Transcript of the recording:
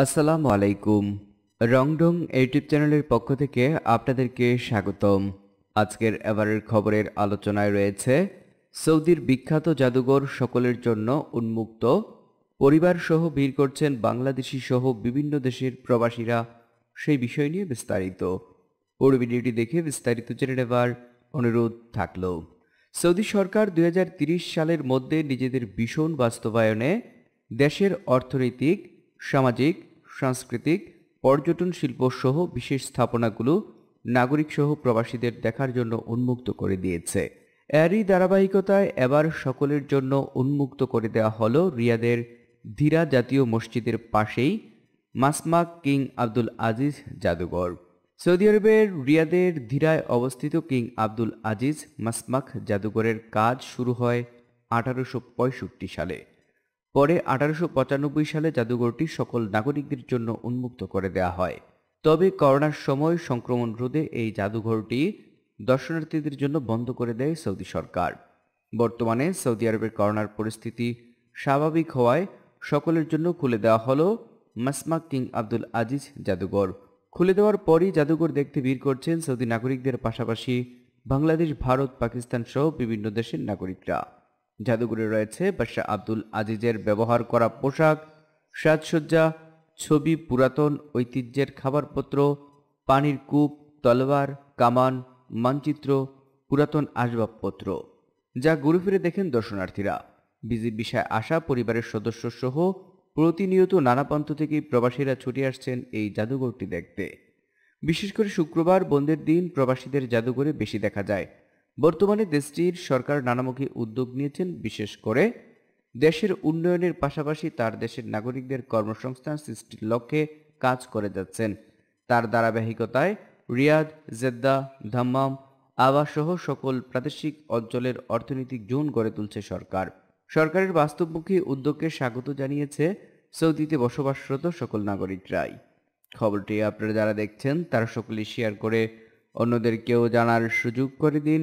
আসসালামু আলাইকুম রংডং ইউটিউব চ্যানেলের পক্ষ থেকে আপনাদেরকে স্বাগতম আজকের এবারের খবরের আলোচনায় রয়েছে সৌদির বিখ্যাত জাদুঘর সকলের জন্য উন্মুক্ত পরিবার সহ ভিড় করছেন বাংলাদেশি সহ বিভিন্ন দেশের প্রবাসীরা সেই বিষয় নিয়ে বিস্তারিত পুরো ভিডিওটি দেখে বিস্তারিত জেনে নেবার অনুরোধ থাকল সৌদি সরকার দুই সালের মধ্যে নিজেদের ভীষণ বাস্তবায়নে দেশের অর্থনৈতিক সামাজিক সাংস্কৃতিক পর্যটন শিল্পসহ বিশেষ স্থাপনাগুলো নাগরিকসহ প্রবাসীদের দেখার জন্য উন্মুক্ত করে দিয়েছে এরই ধারাবাহিকতায় এবার সকলের জন্য উন্মুক্ত করে দেওয়া হল রিয়াদের ধীরা জাতীয় মসজিদের পাশেই মাসমাক কিং আব্দুল আজিজ জাদুঘর সৌদি আরবের রিয়াদের ধীরায় অবস্থিত কিং আব্দুল আজিজ মাসমাক জাদুঘরের কাজ শুরু হয় আঠারোশো সালে পরে আঠারোশো সালে জাদুঘরটি সকল নাগরিকদের জন্য উন্মুক্ত করে দেওয়া হয় তবে করোনার সময় সংক্রমণ রোধে এই জাদুঘরটি দর্শনার্থীদের জন্য বন্ধ করে দেয় সৌদি সরকার বর্তমানে সৌদি আরবের করোনার পরিস্থিতি স্বাভাবিক হওয়ায় সকলের জন্য খুলে দেওয়া হলো মাসমা কিং আব্দুল আজিজ জাদুঘর খুলে দেওয়ার পরই জাদুঘর দেখতে ভিড় করছেন সৌদি নাগরিকদের পাশাপাশি বাংলাদেশ ভারত পাকিস্তান সহ বিভিন্ন দেশের নাগরিকরা জাদুঘরে রয়েছে বাদশাহ আব্দুল আজিজের ব্যবহার করা পোশাক সাজসজ্জা ছবি পুরাতন ঐতিহ্যের খাবারপত্র পানির কূপ তলোয়ার কামান মানচিত্র পুরাতন আসবাবপত্র যা ঘুরে ফিরে দেখেন দর্শনার্থীরা বিজির বিষয়ে আসা পরিবারের সদস্য সহ প্রতিনিয়ত নানা প্রান্ত থেকে প্রবাসীরা ছুটে আসছেন এই জাদুঘরটি দেখতে বিশেষ করে শুক্রবার বন্ধের দিন প্রবাসীদের জাদুঘরে বেশি দেখা যায় বর্তমানে দেশটির সরকার নানামুখী উদ্যোগ নিয়েছেন বিশেষ করে দেশের উন্নয়নের পাশাপাশি তার দেশের নাগরিকদের কর্মসংস্থান সৃষ্টির লক্ষ্যে কাজ করে যাচ্ছেন তার ধারাবাহিকতায় রিয়াদ জেদ্দা ধাম্মাম আবাসসহ সকল প্রাদেশিক অঞ্চলের অর্থনৈতিক জোন গড়ে তুলছে সরকার সরকারের বাস্তবমুখী উদ্যোগকে স্বাগত জানিয়েছে সৌদিতে বসবাসরত সকল নাগরিকরাই খবরটি আপনারা যারা দেখছেন তারা সকলে শেয়ার করে অন্যদেরকেও জানার সুযোগ করে দিন